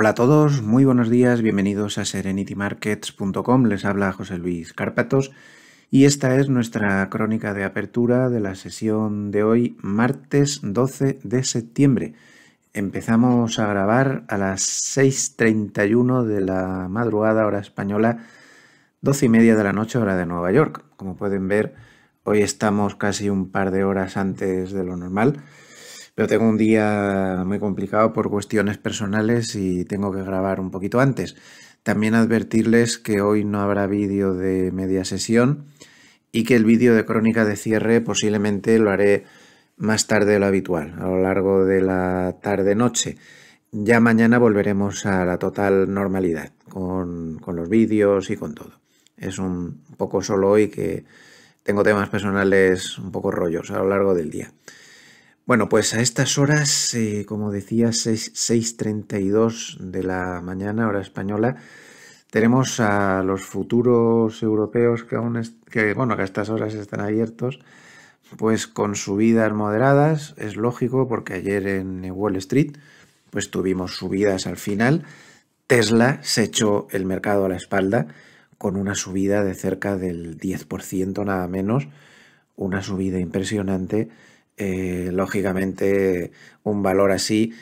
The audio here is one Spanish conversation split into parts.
Hola a todos, muy buenos días, bienvenidos a serenitymarkets.com. Les habla José Luis Carpatos y esta es nuestra crónica de apertura de la sesión de hoy, martes 12 de septiembre. Empezamos a grabar a las 6.31 de la madrugada hora española, 12 y media de la noche hora de Nueva York. Como pueden ver, hoy estamos casi un par de horas antes de lo normal. Yo tengo un día muy complicado por cuestiones personales y tengo que grabar un poquito antes. También advertirles que hoy no habrá vídeo de media sesión y que el vídeo de crónica de cierre posiblemente lo haré más tarde de lo habitual, a lo largo de la tarde-noche. Ya mañana volveremos a la total normalidad con, con los vídeos y con todo. Es un poco solo hoy que tengo temas personales un poco rollos a lo largo del día. Bueno, pues a estas horas, eh, como decía, 6.32 de la mañana, hora española, tenemos a los futuros europeos que aún, que, bueno, que a estas horas están abiertos, pues con subidas moderadas, es lógico, porque ayer en Wall Street, pues tuvimos subidas al final. Tesla se echó el mercado a la espalda con una subida de cerca del 10% nada menos, una subida impresionante eh, lógicamente un valor así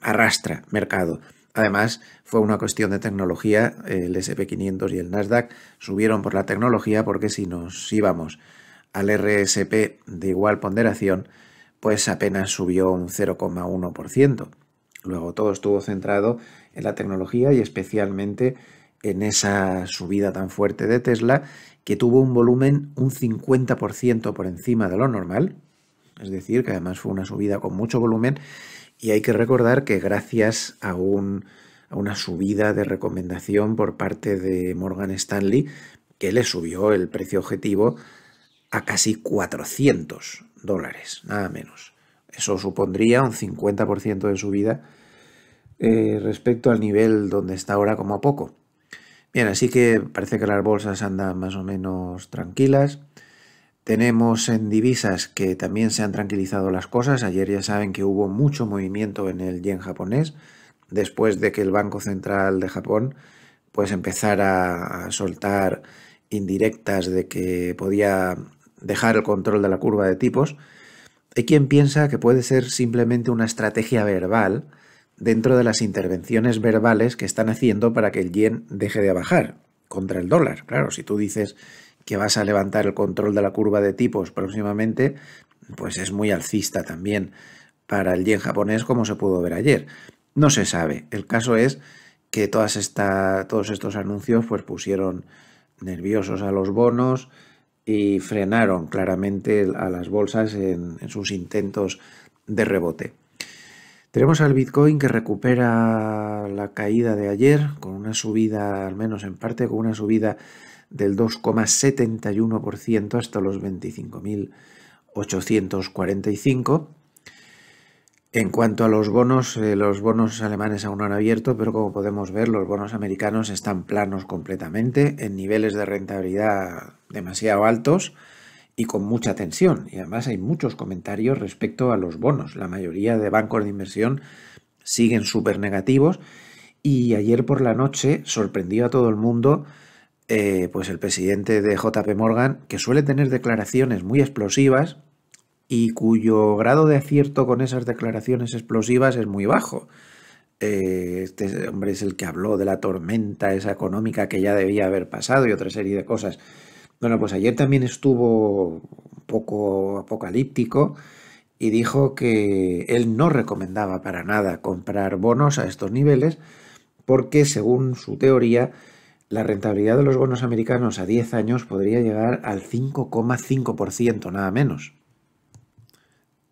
arrastra mercado. Además, fue una cuestión de tecnología, el SP500 y el Nasdaq subieron por la tecnología porque si nos íbamos al RSP de igual ponderación, pues apenas subió un 0,1%. Luego todo estuvo centrado en la tecnología y especialmente en esa subida tan fuerte de Tesla que tuvo un volumen un 50% por encima de lo normal, es decir, que además fue una subida con mucho volumen y hay que recordar que gracias a, una subida de recomendación por parte de Morgan Stanley, que le subió el precio objetivo a casi 400 dólares, nada menos. Eso supondría un 50% de subida eh, respecto al nivel donde está ahora como a poco. Bien, así que parece que las bolsas andan más o menos tranquilas. Tenemos en divisas que también se han tranquilizado las cosas. Ayer ya saben que hubo mucho movimiento en el yen japonés después de que el Banco Central de Japón pues empezara a soltar indirectas de que podía dejar el control de la curva de tipos. Hay quien piensa que puede ser simplemente una estrategia verbal dentro de las intervenciones verbales que están haciendo para que el yen deje de bajar contra el dólar. Claro, si tú dices que vas a levantar el control de la curva de tipos próximamente, pues es muy alcista también para el yen japonés como se pudo ver ayer. No se sabe. El caso es que todas todos estos anuncios pues pusieron nerviosos a los bonos y frenaron claramente a las bolsas en, en sus intentos de rebote. Tenemos al Bitcoin que recupera la caída de ayer con una subida, al menos en parte, con una subida del 2,71% hasta los 25.845. En cuanto a los bonos, eh, los bonos alemanes aún no han abierto, pero como podemos ver, los bonos americanos están planos completamente, en niveles de rentabilidad demasiado altos y con mucha tensión. Y además hay muchos comentarios respecto a los bonos. La mayoría de bancos de inversión siguen súper negativos. Y ayer por la noche sorprendió a todo el mundo eh, pues el presidente de JP Morgan, que suele tener declaraciones muy explosivas y cuyo grado de acierto con esas declaraciones explosivas es muy bajo. Eh, este hombre es el que habló de la tormenta esa económica que ya debía haber pasado y otra serie de cosas. Bueno, pues ayer también estuvo un poco apocalíptico y dijo que él no recomendaba para nada comprar bonos a estos niveles porque según su teoría la rentabilidad de los bonos americanos a 10 años podría llegar al 5,5%, nada menos.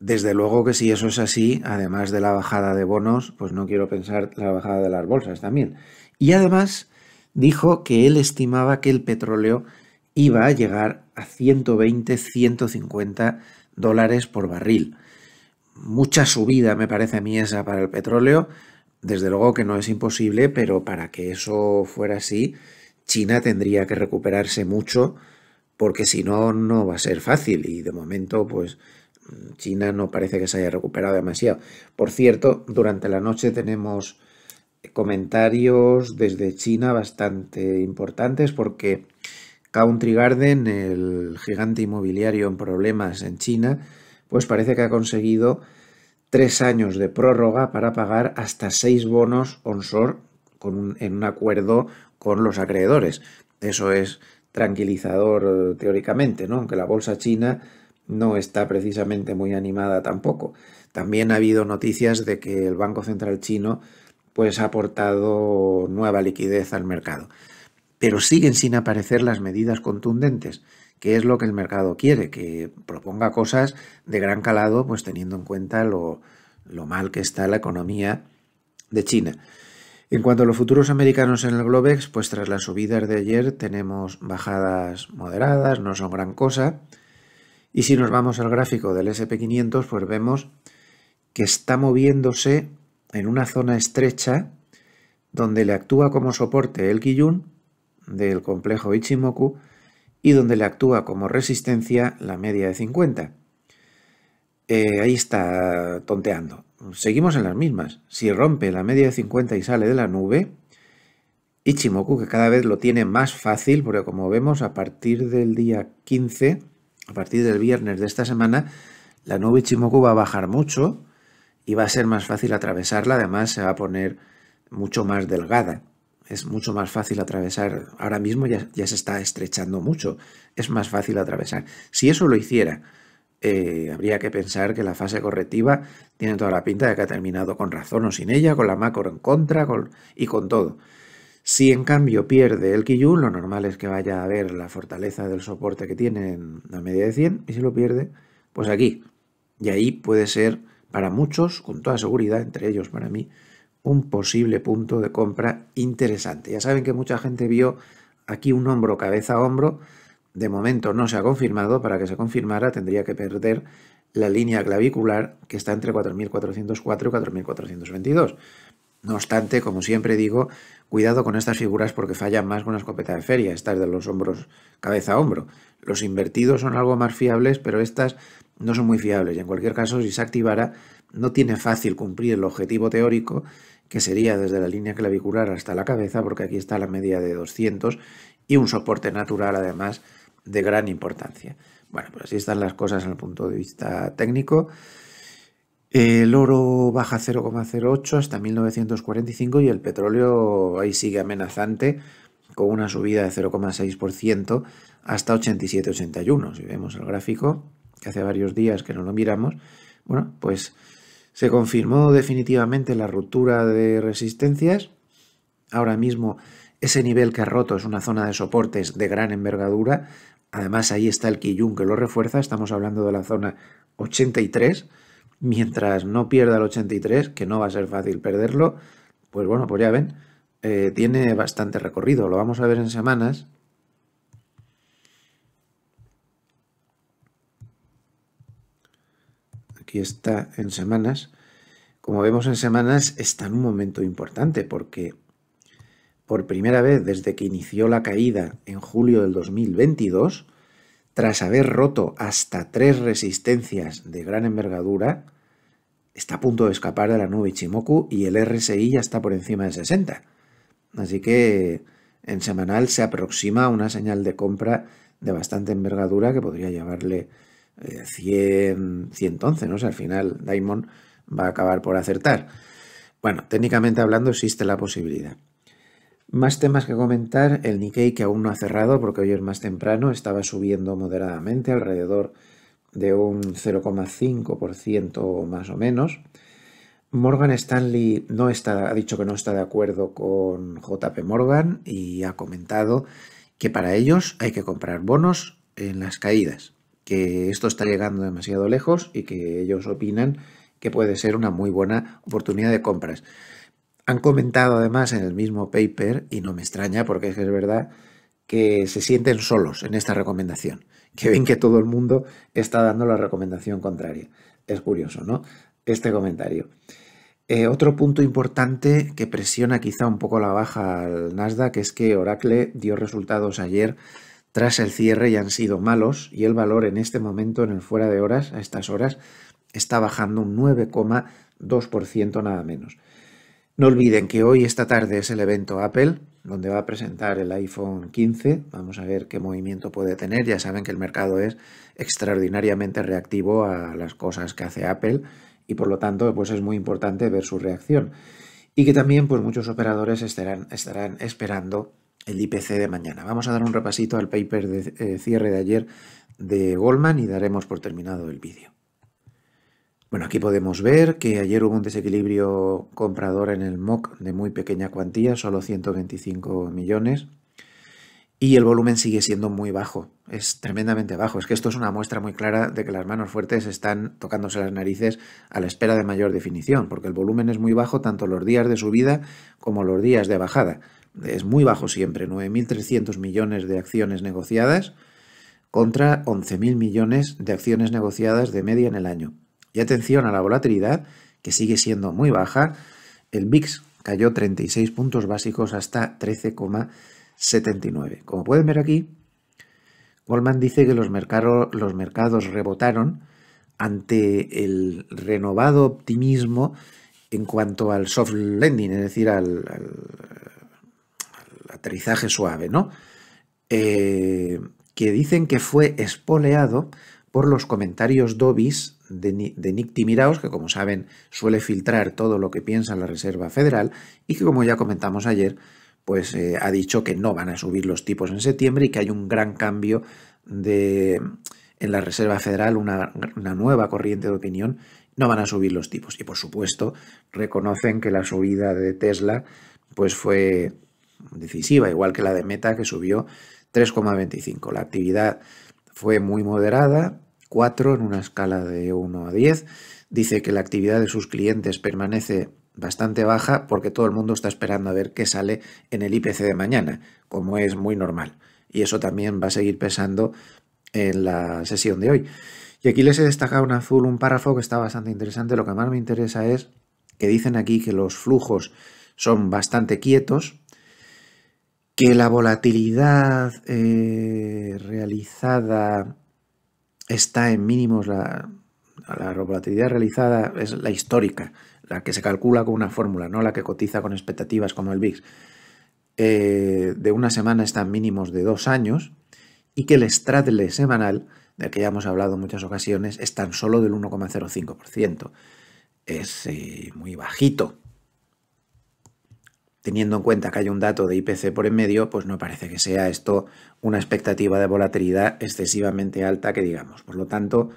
Desde luego que si eso es así, además de la bajada de bonos, pues no quiero pensar la bajada de las bolsas también. Y además dijo que él estimaba que el petróleo iba a llegar a 120, 150 dólares por barril. Mucha subida me parece a mí esa para el petróleo, desde luego que no es imposible, pero para que eso fuera así, China tendría que recuperarse mucho, porque si no, no va a ser fácil. Y de momento, pues China no parece que se haya recuperado demasiado. Por cierto, durante la noche tenemos comentarios desde China bastante importantes, porque Country Garden, el gigante inmobiliario en problemas en China, pues parece que ha conseguido tres años de prórroga para pagar hasta seis bonos onshore con en un acuerdo con los acreedores. Eso es tranquilizador eh, teóricamente, ¿no? aunque la bolsa china no está precisamente muy animada tampoco. También ha habido noticias de que el Banco Central chino pues, ha aportado nueva liquidez al mercado. Pero siguen sin aparecer las medidas contundentes qué es lo que el mercado quiere, que proponga cosas de gran calado, pues teniendo en cuenta lo, lo mal que está la economía de China. En cuanto a los futuros americanos en el Globex, pues tras las subidas de ayer tenemos bajadas moderadas, no son gran cosa. Y si nos vamos al gráfico del SP500, pues vemos que está moviéndose en una zona estrecha donde le actúa como soporte el Kiyun del complejo Ichimoku, y donde le actúa como resistencia la media de 50. Eh, ahí está tonteando. Seguimos en las mismas. Si rompe la media de 50 y sale de la nube, Ichimoku, que cada vez lo tiene más fácil, porque como vemos, a partir del día 15, a partir del viernes de esta semana, la nube Ichimoku va a bajar mucho y va a ser más fácil atravesarla. Además, se va a poner mucho más delgada es mucho más fácil atravesar. Ahora mismo ya, se está estrechando mucho. Es más fácil atravesar. Si eso lo hiciera, eh, habría que pensar que la fase correctiva tiene toda la pinta de que ha terminado con razón o sin ella, con la macro en contra y con todo. Si en cambio pierde el Kiyun, lo normal es que vaya a ver la fortaleza del soporte que tiene en la media de 100 y si lo pierde, pues aquí. Y ahí puede ser para muchos, con toda seguridad, entre ellos para mí, un posible punto de compra interesante. Ya saben que mucha gente vio aquí un hombro cabeza a hombro. De momento no se ha confirmado. Para que se confirmara tendría que perder la línea clavicular que está entre 4.404 y 4.422. No obstante, como siempre digo, cuidado con estas figuras porque fallan más con una escopeta de feria, estas de los hombros cabeza a hombro. Los invertidos son algo más fiables, pero estas no son muy fiables y en cualquier caso, si se activara, no tiene fácil cumplir el objetivo teórico que sería desde la línea clavicular hasta la cabeza, porque aquí está la media de 200 y un soporte natural además de gran importancia. Bueno, pues así están las cosas en el punto de vista técnico. El oro baja 0,08 hasta 1945 y el petróleo ahí sigue amenazante con una subida de 0,6% hasta 87,81. Si vemos el gráfico, que hace varios días que no lo miramos, bueno, pues se confirmó definitivamente la ruptura de resistencias. Ahora mismo ese nivel que ha roto es una zona de soportes de gran envergadura. Además ahí está el Kiyun que lo refuerza. Estamos hablando de la zona 83. Mientras no pierda el 83, que no va a ser fácil perderlo, pues bueno, pues ya ven, eh, tiene bastante recorrido. Lo vamos a ver en semanas Aquí está en semanas. Como vemos en semanas, está en un momento importante porque por primera vez desde que inició la caída en julio del 2022, tras haber roto hasta tres resistencias de gran envergadura, está a punto de escapar de la nube Ichimoku y el RSI ya está por encima de 60. Así que en semanal se aproxima una señal de compra de bastante envergadura que podría llevarle 100, eh, 111, al final Diamond va a acabar por acertar. Bueno, técnicamente hablando existe la posibilidad. Más temas que comentar, el Nikkei que aún no ha cerrado porque hoy es más temprano, estaba subiendo moderadamente alrededor de un 0,5% más o menos. Morgan Stanley no ha dicho que no está de acuerdo con JP Morgan y ha comentado que para ellos hay que comprar bonos en las caídas que esto está llegando demasiado lejos y que ellos opinan que puede ser una muy buena oportunidad de compras. Han comentado además en el mismo paper, y no me extraña porque es verdad, que se sienten solos en esta recomendación, que ven que todo el mundo está dando la recomendación contraria. Es curioso, ¿no? Este comentario. Eh, otro punto importante que presiona quizá un poco la baja al Nasdaq es que Oracle dio resultados ayer tras el cierre y han sido malos y el valor en este momento en el fuera de horas, a estas horas, está bajando un 9,2% nada menos. No olviden que hoy esta tarde es el evento Apple, donde va a presentar el iPhone 15. Vamos a ver qué movimiento puede tener. Ya saben que el mercado es extraordinariamente reactivo a las cosas que hace Apple y por lo tanto pues es muy importante ver su reacción. Y que también pues muchos operadores estarán, estarán esperando el IPC de mañana. Vamos a dar un repasito al paper de eh, cierre de ayer de Goldman y daremos por terminado el vídeo. Bueno, aquí podemos ver que ayer hubo un desequilibrio comprador en el MOC de muy pequeña cuantía, solo 125 millones, y el volumen sigue siendo muy bajo, es tremendamente bajo. Es que esto es una muestra muy clara de que las manos fuertes están tocándose las narices a la espera de mayor definición, porque el volumen es muy bajo tanto los días de subida como los días de bajada es muy bajo siempre, 9.300 millones de acciones negociadas contra 11.000 millones de acciones negociadas de media en el año. Y atención a la volatilidad, que sigue siendo muy baja. El VIX cayó 36 puntos básicos hasta 13,79. Como pueden ver aquí, Goldman dice que los, mercados rebotaron ante el renovado optimismo en cuanto al soft lending, es decir, al aterrizaje suave, ¿no? Eh, que dicen que fue espoleado por los comentarios dobis de, Nick Timiraos, que como saben suele filtrar todo lo que piensa la Reserva Federal y que como ya comentamos ayer, pues eh, ha dicho que no van a subir los tipos en septiembre y que hay un gran cambio de, en la Reserva Federal, una, una nueva corriente de opinión, no van a subir los tipos. Y por supuesto, reconocen que la subida de Tesla pues fue decisiva, igual que la de Meta que subió 3,25. La actividad fue muy moderada, 4 en una escala de 1 a 10. Dice que la actividad de sus clientes permanece bastante baja porque todo el mundo está esperando a ver qué sale en el IPC de mañana, como es muy normal. Y eso también va a seguir pesando en la sesión de hoy. Y aquí les he destacado en azul un párrafo que está bastante interesante. Lo que más me interesa es que dicen aquí que los flujos son bastante quietos, que la volatilidad eh, realizada está en mínimos, la, la, volatilidad realizada es la histórica, la que se calcula con una fórmula, no la que cotiza con expectativas como el VIX, eh, de una semana está en mínimos de dos años y que el Stradle semanal, del que ya hemos hablado en muchas ocasiones, es tan solo del 1,05%. Es eh, muy bajito teniendo en cuenta que hay un dato de IPC por en medio, pues no parece que sea esto una expectativa de volatilidad excesivamente alta que digamos. Por lo tanto,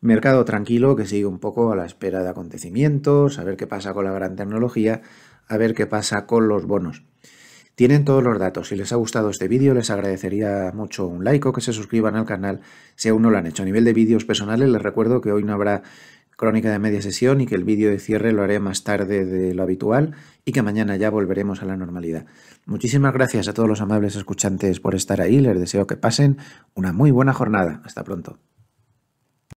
mercado tranquilo que sigue un poco a la espera de acontecimientos, a ver qué pasa con la gran tecnología, a ver qué pasa con los bonos. Tienen todos los datos. Si les ha gustado este vídeo, les agradecería mucho un like o que se suscriban al canal si aún no lo han hecho. A nivel de vídeos personales, les recuerdo que hoy no habrá crónica de media sesión y que el vídeo de cierre lo haré más tarde de lo habitual y que mañana ya volveremos a la normalidad. Muchísimas gracias a todos los amables escuchantes por estar ahí, les deseo que pasen una muy buena jornada. Hasta pronto.